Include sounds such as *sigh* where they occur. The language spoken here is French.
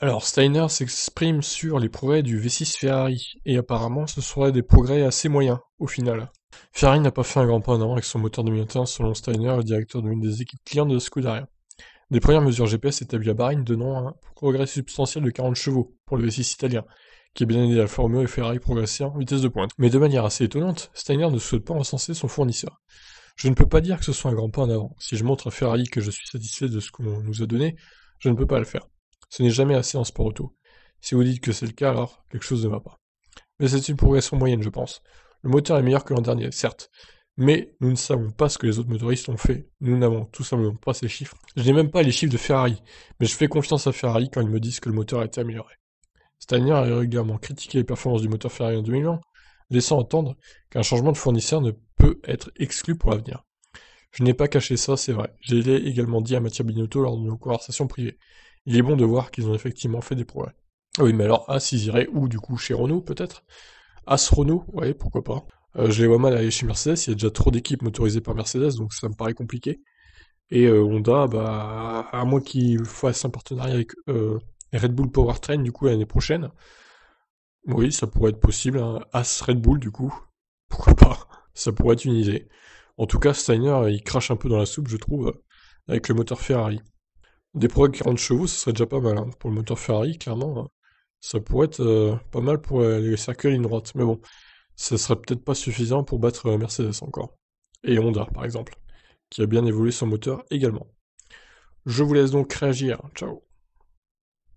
Alors, Steiner s'exprime sur les progrès du V6 Ferrari, et apparemment ce seraient des progrès assez moyens, au final. Ferrari n'a pas fait un grand pas en avant avec son moteur de maintenance, selon Steiner, le directeur de l'une des équipes clientes de Scuderia. Des premières mesures GPS établies à Barine donnant un progrès substantiel de 40 chevaux pour le V6 italien, qui a bien aidé la Formule et Ferrari progresser en vitesse de pointe. Mais de manière assez étonnante, Steiner ne souhaite pas recenser son fournisseur. Je ne peux pas dire que ce soit un grand pas en avant. Si je montre à Ferrari que je suis satisfait de ce qu'on nous a donné, je ne peux pas le faire. Ce n'est jamais assez en sport auto. Si vous dites que c'est le cas, alors quelque chose ne va pas. Mais c'est une progression moyenne, je pense. Le moteur est meilleur que l'an dernier, certes, mais nous ne savons pas ce que les autres motoristes ont fait. Nous n'avons tout simplement pas ces chiffres. Je n'ai même pas les chiffres de Ferrari, mais je fais confiance à Ferrari quand ils me disent que le moteur a été amélioré. Steiner a régulièrement critiqué les performances du moteur Ferrari en 2020, laissant entendre qu'un changement de fournisseur ne peut être exclu pour l'avenir. Je n'ai pas caché ça, c'est vrai. Je l'ai également dit à Mathieu Binotto lors de nos conversations privées il est bon de voir qu'ils ont effectivement fait des progrès. Ah oui, mais alors As, ah, ils iraient où du coup Chez Renault peut-être As Renault, ouais, pourquoi pas. Euh, je les vois mal aller chez Mercedes, il y a déjà trop d'équipes motorisées par Mercedes, donc ça me paraît compliqué. Et euh, Honda, bah, à moins qu'ils fassent un partenariat avec euh, Red Bull Powertrain du coup l'année prochaine, oui, ça pourrait être possible, hein. As Red Bull du coup, *laughs* pourquoi pas, ça pourrait être une idée. En tout cas, Steiner, il crache un peu dans la soupe, je trouve, avec le moteur Ferrari des progrès de 40 chevaux, ce serait déjà pas mal. Hein. Pour le moteur Ferrari, clairement, hein. ça pourrait être euh, pas mal pour euh, les circuits ligne droite. Mais bon, ce serait peut-être pas suffisant pour battre euh, Mercedes encore. Et Honda, par exemple, qui a bien évolué son moteur également. Je vous laisse donc réagir. Ciao